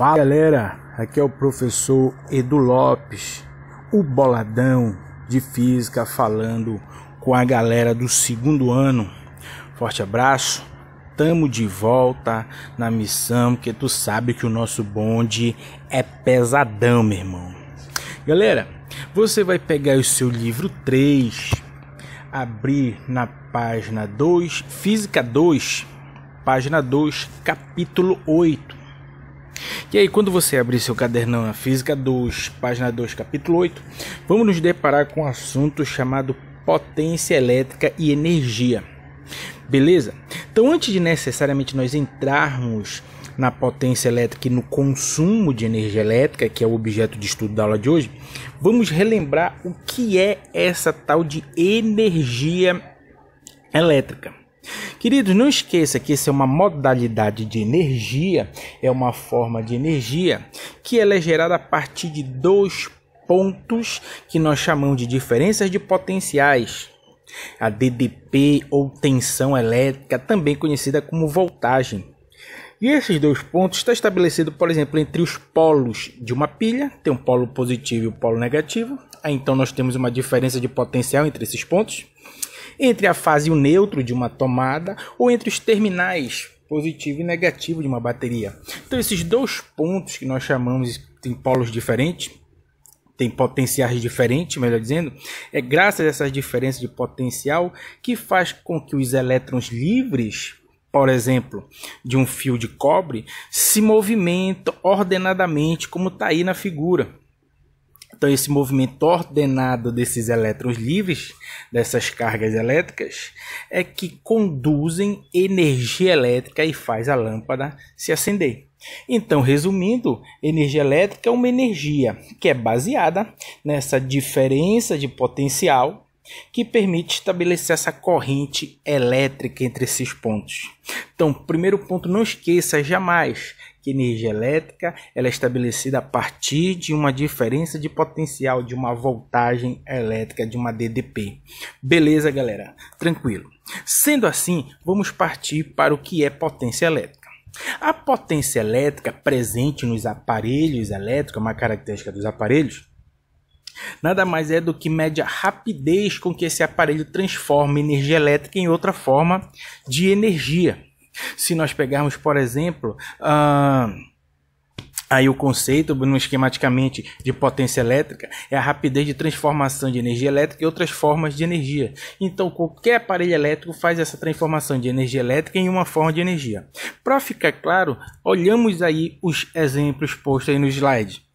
Fala galera, aqui é o professor Edu Lopes, o boladão de física falando com a galera do segundo ano. Forte abraço, tamo de volta na missão, que tu sabe que o nosso bonde é pesadão, meu irmão. Galera, você vai pegar o seu livro 3, abrir na página 2, física 2, página 2, capítulo 8 e aí, quando você abrir seu cadernão na Física 2, página 2, capítulo 8, vamos nos deparar com um assunto chamado potência elétrica e energia. Beleza? Então, antes de necessariamente nós entrarmos na potência elétrica e no consumo de energia elétrica, que é o objeto de estudo da aula de hoje, vamos relembrar o que é essa tal de energia elétrica. Queridos, não esqueça que essa é uma modalidade de energia, é uma forma de energia que ela é gerada a partir de dois pontos que nós chamamos de diferenças de potenciais. A DDP ou tensão elétrica, também conhecida como voltagem. E esses dois pontos está estabelecido, por exemplo, entre os polos de uma pilha, tem um polo positivo e um polo negativo. Aí, então nós temos uma diferença de potencial entre esses pontos entre a fase e o neutro de uma tomada ou entre os terminais positivo e negativo de uma bateria. Então esses dois pontos que nós chamamos de polos diferentes, tem potenciais diferentes, melhor dizendo, é graças a essas diferenças de potencial que faz com que os elétrons livres, por exemplo, de um fio de cobre, se movimentem ordenadamente, como está aí na figura. Então, esse movimento ordenado desses elétrons livres, dessas cargas elétricas, é que conduzem energia elétrica e faz a lâmpada se acender. Então, resumindo, energia elétrica é uma energia que é baseada nessa diferença de potencial que permite estabelecer essa corrente elétrica entre esses pontos. Então, primeiro ponto, não esqueça jamais que energia elétrica ela é estabelecida a partir de uma diferença de potencial de uma voltagem elétrica, de uma DDP. Beleza, galera? Tranquilo. Sendo assim, vamos partir para o que é potência elétrica. A potência elétrica presente nos aparelhos elétricos, uma característica dos aparelhos, Nada mais é do que mede a rapidez com que esse aparelho transforma energia elétrica em outra forma de energia. Se nós pegarmos, por exemplo, uh, aí o conceito, esquematicamente, de potência elétrica é a rapidez de transformação de energia elétrica e outras formas de energia. Então, qualquer aparelho elétrico faz essa transformação de energia elétrica em uma forma de energia. Para ficar claro, olhamos aí os exemplos postos aí no slide.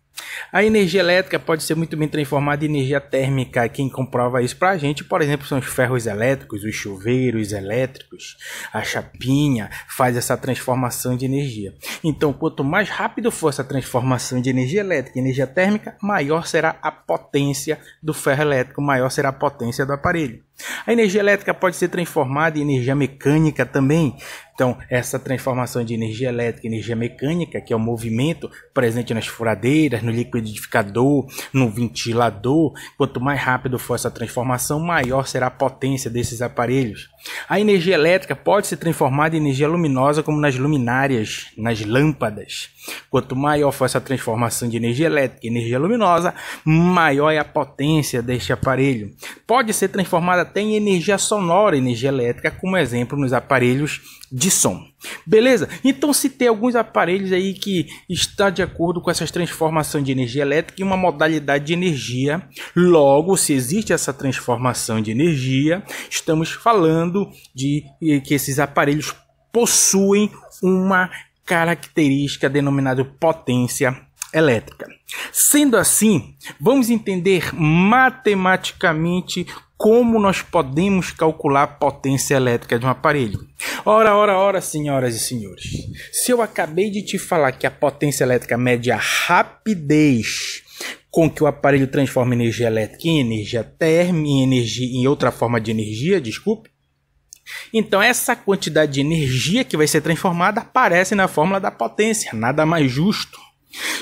A energia elétrica pode ser muito bem transformada em energia térmica. Quem comprova isso para a gente, por exemplo, são os ferros elétricos, os chuveiros elétricos, a chapinha faz essa transformação de energia. Então, quanto mais rápido for essa transformação de energia elétrica em energia térmica, maior será a potência do ferro elétrico, maior será a potência do aparelho. A energia elétrica pode ser transformada em energia mecânica também. Então, essa transformação de energia elétrica em energia mecânica, que é o movimento presente nas furadeiras, no liquidificador, no ventilador, quanto mais rápido for essa transformação, maior será a potência desses aparelhos. A energia elétrica pode ser transformada em energia luminosa, como nas luminárias, nas lâmpadas. Quanto maior for essa transformação de energia elétrica em energia luminosa, maior é a potência deste aparelho. Pode ser transformada tem energia sonora, energia elétrica, como exemplo nos aparelhos de som. Beleza? Então se tem alguns aparelhos aí que está de acordo com essas transformações de energia elétrica em uma modalidade de energia. Logo, se existe essa transformação de energia, estamos falando de eh, que esses aparelhos possuem uma característica denominada potência elétrica. Sendo assim, vamos entender matematicamente como nós podemos calcular a potência elétrica de um aparelho. Ora, ora, ora, senhoras e senhores. Se eu acabei de te falar que a potência elétrica mede a rapidez com que o aparelho transforma energia elétrica em energia térmica, em energia em outra forma de energia, desculpe. Então essa quantidade de energia que vai ser transformada aparece na fórmula da potência, nada mais justo.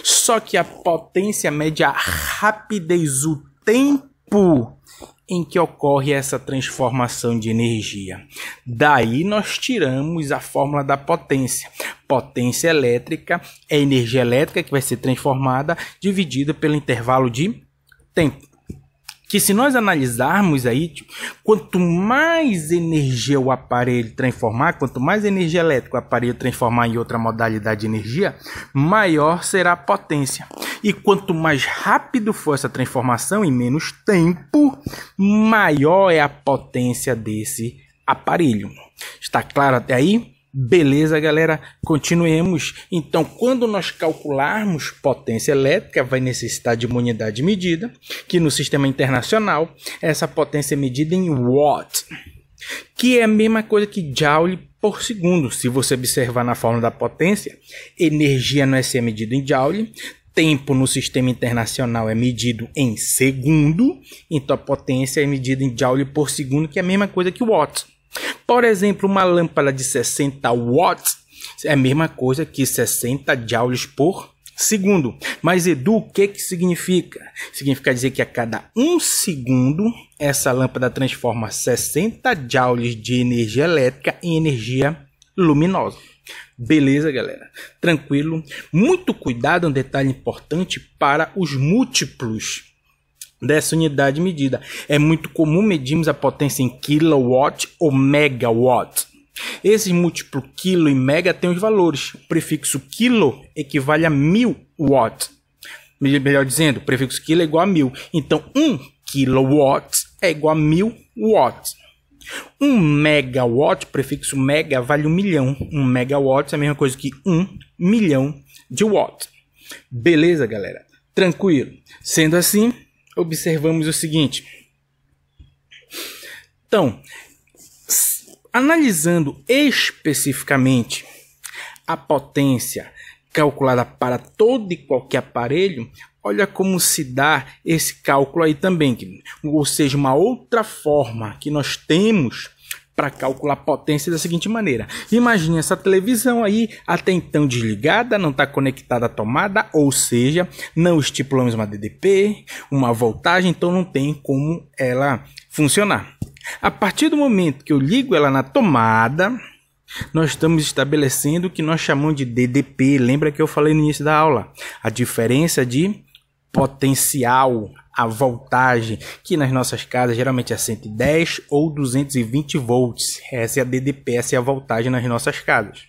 Só que a potência mede a rapidez, o tempo em que ocorre essa transformação de energia. Daí nós tiramos a fórmula da potência. Potência elétrica é energia elétrica que vai ser transformada dividida pelo intervalo de tempo que se nós analisarmos aí, tipo, quanto mais energia o aparelho transformar, quanto mais energia elétrica o aparelho transformar em outra modalidade de energia, maior será a potência. E quanto mais rápido for essa transformação, em menos tempo, maior é a potência desse aparelho. Está claro até aí? Beleza, galera? Continuemos. Então, quando nós calcularmos potência elétrica, vai necessitar de uma unidade medida, que no sistema internacional, essa potência é medida em watt, que é a mesma coisa que joule por segundo. Se você observar na forma da potência, energia não é ser medida em joule, tempo no sistema internacional é medido em segundo, então a potência é medida em joule por segundo, que é a mesma coisa que watt. Por exemplo, uma lâmpada de 60 watts é a mesma coisa que 60 joules por segundo. Mas Edu, o que, que significa? Significa dizer que a cada um segundo essa lâmpada transforma 60 joules de energia elétrica em energia luminosa. Beleza, galera? Tranquilo. Muito cuidado, um detalhe importante para os múltiplos dessa unidade de medida. É muito comum medirmos a potência em kilowatt ou megawatt. Esse múltiplo quilo e mega tem os valores. O prefixo quilo equivale a mil watt. Melhor dizendo, o prefixo quilo é igual a mil. Então, um kilowatt é igual a mil watts. um megawatt, prefixo mega, vale um milhão. um megawatt é a mesma coisa que um milhão de watts. Beleza, galera? Tranquilo. Sendo assim, observamos o seguinte. Então, analisando especificamente a potência calculada para todo e qualquer aparelho, olha como se dá esse cálculo aí também. Ou seja, uma outra forma que nós temos para calcular potência da seguinte maneira. Imagine essa televisão aí, até então desligada, não está conectada à tomada, ou seja, não estipulamos uma DDP, uma voltagem, então não tem como ela funcionar. A partir do momento que eu ligo ela na tomada, nós estamos estabelecendo o que nós chamamos de DDP. Lembra que eu falei no início da aula? A diferença de potencial, a voltagem, que nas nossas casas geralmente é 110 ou 220 volts. Essa é a DDP, essa é a voltagem nas nossas casas.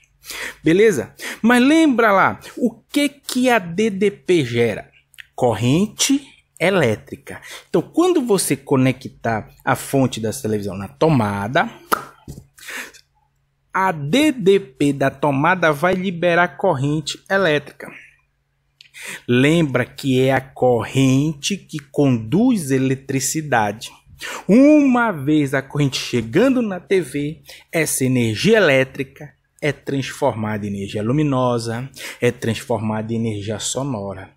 Beleza? Mas lembra lá, o que que a DDP gera? Corrente elétrica. Então, quando você conectar a fonte da televisão na tomada, a DDP da tomada vai liberar corrente elétrica. Lembra que é a corrente que conduz eletricidade. Uma vez a corrente chegando na TV, essa energia elétrica é transformada em energia luminosa, é transformada em energia sonora.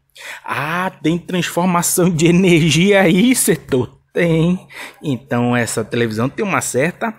Ah, tem transformação de energia aí, setor? Tem. Então essa televisão tem uma certa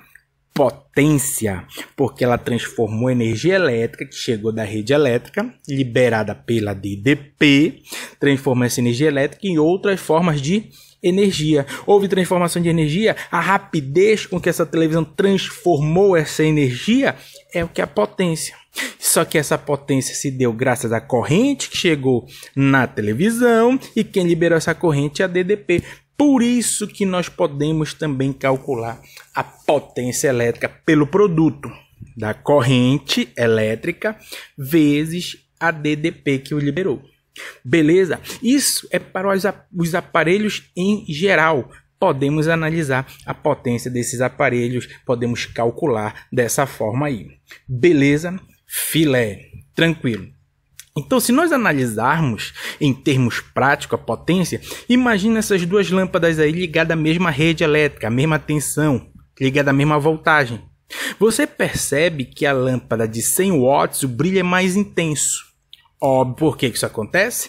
potência, porque ela transformou energia elétrica que chegou da rede elétrica, liberada pela DDP, transformou essa energia elétrica em outras formas de energia. Houve transformação de energia, a rapidez com que essa televisão transformou essa energia é o que é a potência. Só que essa potência se deu graças à corrente que chegou na televisão e quem liberou essa corrente é a DDP. Por isso que nós podemos também calcular a potência elétrica pelo produto da corrente elétrica vezes a DDP que o liberou. Beleza? Isso é para os aparelhos em geral. Podemos analisar a potência desses aparelhos, podemos calcular dessa forma aí. Beleza? Filé, tranquilo. Então, se nós analisarmos em termos práticos a potência, imagina essas duas lâmpadas aí ligadas à mesma rede elétrica, à mesma tensão, ligada à mesma voltagem. Você percebe que a lâmpada de 100 watts o brilho é mais intenso. Óbvio, por que isso acontece?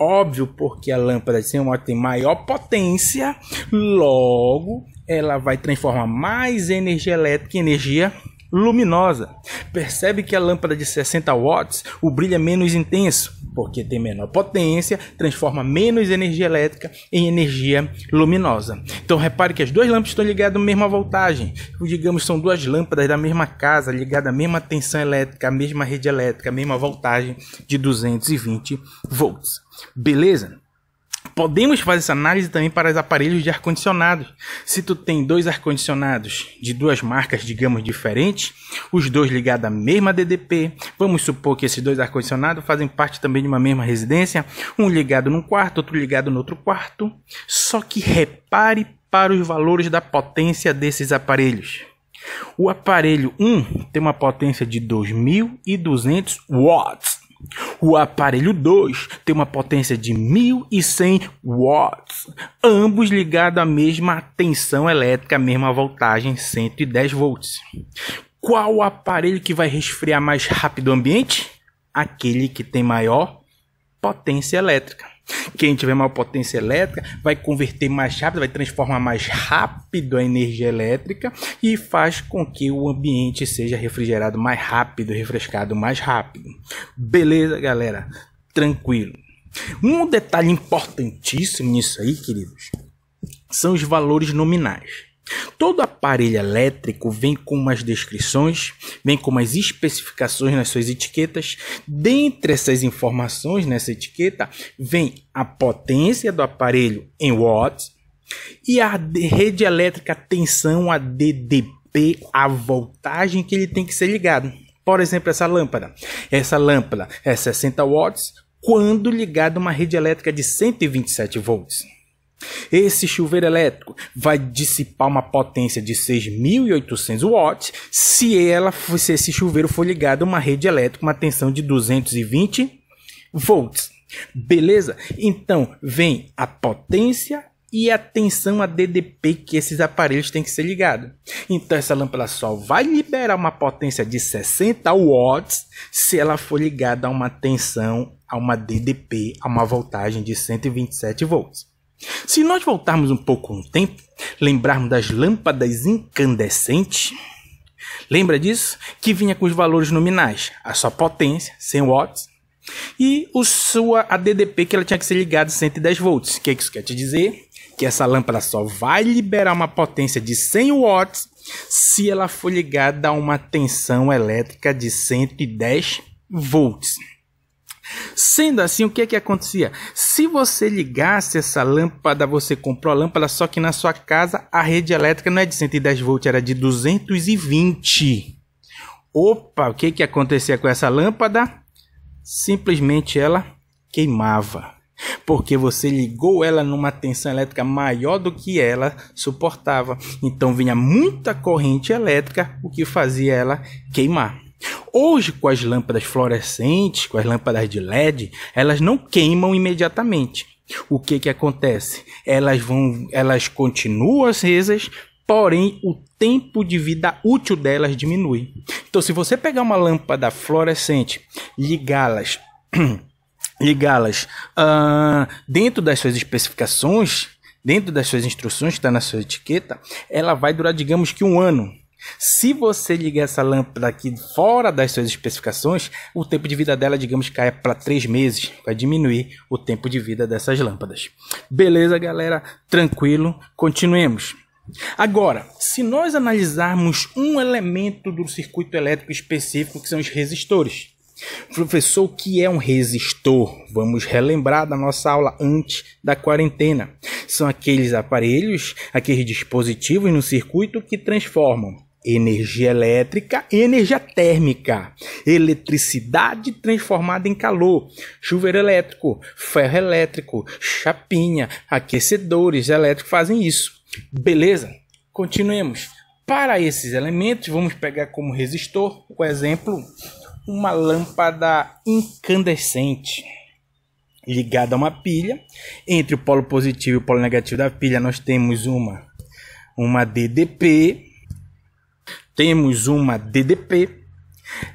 Óbvio, porque a lâmpada de 100 watts tem maior potência, logo ela vai transformar mais energia elétrica em energia luminosa. Percebe que a lâmpada de 60 watts, o brilho é menos intenso, porque tem menor potência, transforma menos energia elétrica em energia luminosa. Então repare que as duas lâmpadas estão ligadas à mesma voltagem. Digamos são duas lâmpadas da mesma casa, ligadas à mesma tensão elétrica, à mesma rede elétrica, à mesma voltagem de 220 volts. Beleza? Podemos fazer essa análise também para os aparelhos de ar-condicionado. Se tu tem dois ar-condicionados de duas marcas, digamos, diferentes, os dois ligados à mesma DDP, vamos supor que esses dois ar-condicionados fazem parte também de uma mesma residência, um ligado num quarto, outro ligado no outro quarto, só que repare para os valores da potência desses aparelhos. O aparelho 1 tem uma potência de 2200 watts. O aparelho 2 tem uma potência de 1100 watts, ambos ligados à mesma tensão elétrica, mesma voltagem, 110 volts. Qual o aparelho que vai resfriar mais rápido o ambiente? Aquele que tem maior potência elétrica. Quem tiver maior potência elétrica vai converter mais rápido, vai transformar mais rápido a energia elétrica e faz com que o ambiente seja refrigerado mais rápido, refrescado mais rápido. Beleza, galera? Tranquilo. Um detalhe importantíssimo nisso aí, queridos, são os valores nominais. Todo aparelho elétrico vem com umas descrições, vem com umas especificações nas suas etiquetas. Dentre essas informações nessa etiqueta, vem a potência do aparelho em watts e a rede elétrica tensão, a DDP, a voltagem que ele tem que ser ligado. Por exemplo, essa lâmpada. Essa lâmpada é 60 watts quando ligada a uma rede elétrica de 127 volts. Esse chuveiro elétrico vai dissipar uma potência de 6.800 watts se, ela, se esse chuveiro for ligado a uma rede elétrica com uma tensão de 220 volts. Beleza? Então vem a potência e a tensão a DDP que esses aparelhos têm que ser ligados. Então essa lâmpada só vai liberar uma potência de 60 watts se ela for ligada a uma tensão, a uma DDP, a uma voltagem de 127 volts. Se nós voltarmos um pouco no tempo, lembrarmos das lâmpadas incandescentes, lembra disso? Que vinha com os valores nominais, a sua potência, 100 watts, e o sua ADDP que ela tinha que ser ligada a 110 volts. O que, é que isso quer te dizer? Que essa lâmpada só vai liberar uma potência de 100 watts se ela for ligada a uma tensão elétrica de 110 volts. Sendo assim, o que é que acontecia? Se você ligasse essa lâmpada, você comprou a lâmpada, só que na sua casa a rede elétrica não é de 110 volts, era de 220. Opa, o que é que acontecia com essa lâmpada? Simplesmente ela queimava. Porque você ligou ela numa tensão elétrica maior do que ela suportava. Então vinha muita corrente elétrica, o que fazia ela queimar. Hoje, com as lâmpadas fluorescentes, com as lâmpadas de LED, elas não queimam imediatamente. O que, que acontece? Elas vão, elas continuam acesas, porém o tempo de vida útil delas diminui. Então, se você pegar uma lâmpada fluorescente, ligá-las, ligá-las uh, dentro das suas especificações, dentro das suas instruções, está na sua etiqueta, ela vai durar, digamos que um ano. Se você ligar essa lâmpada aqui fora das suas especificações, o tempo de vida dela, digamos, cai para 3 meses. Vai diminuir o tempo de vida dessas lâmpadas. Beleza, galera? Tranquilo? Continuemos. Agora, se nós analisarmos um elemento do circuito elétrico específico, que são os resistores. Professor, o que é um resistor? Vamos relembrar da nossa aula antes da quarentena. São aqueles aparelhos, aqueles dispositivos no circuito que transformam energia elétrica e energia térmica, eletricidade transformada em calor, chuveiro elétrico, ferro elétrico, chapinha, aquecedores elétricos fazem isso. Beleza? Continuemos. Para esses elementos, vamos pegar como resistor, por exemplo, uma lâmpada incandescente ligada a uma pilha. Entre o polo positivo e o polo negativo da pilha, nós temos uma uma DDP temos uma DDP.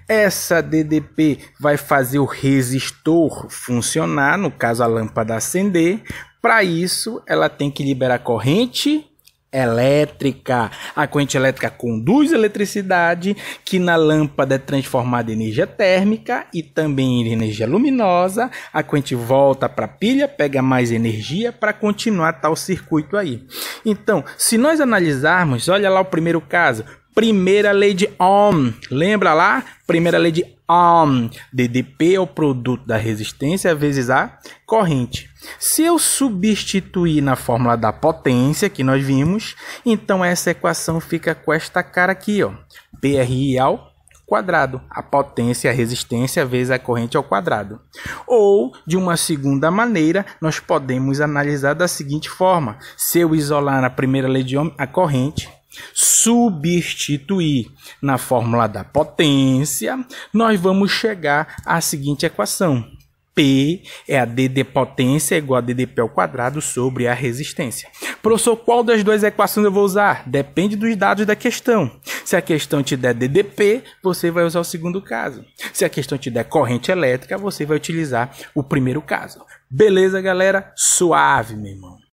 Essa DDP vai fazer o resistor funcionar, no caso a lâmpada acender. Para isso, ela tem que liberar corrente elétrica. A corrente elétrica conduz eletricidade, que na lâmpada é transformada em energia térmica e também em energia luminosa. A corrente volta para a pilha, pega mais energia para continuar tal circuito aí. Então, se nós analisarmos, olha lá o primeiro caso, Primeira lei de Ohm. Lembra lá? Primeira lei de Ohm. DDP é o produto da resistência vezes a corrente. Se eu substituir na fórmula da potência que nós vimos, então essa equação fica com esta cara aqui, ó. PRI ao quadrado, a potência, a resistência vezes a corrente ao quadrado. Ou, de uma segunda maneira, nós podemos analisar da seguinte forma: se eu isolar na primeira lei de Ohm a corrente, substituir na fórmula da potência, nós vamos chegar à seguinte equação. P é a dd potência igual a DDP ao quadrado sobre a resistência. Professor, qual das duas equações eu vou usar? Depende dos dados da questão. Se a questão te der DDP, você vai usar o segundo caso. Se a questão te der corrente elétrica, você vai utilizar o primeiro caso. Beleza, galera? Suave, meu irmão.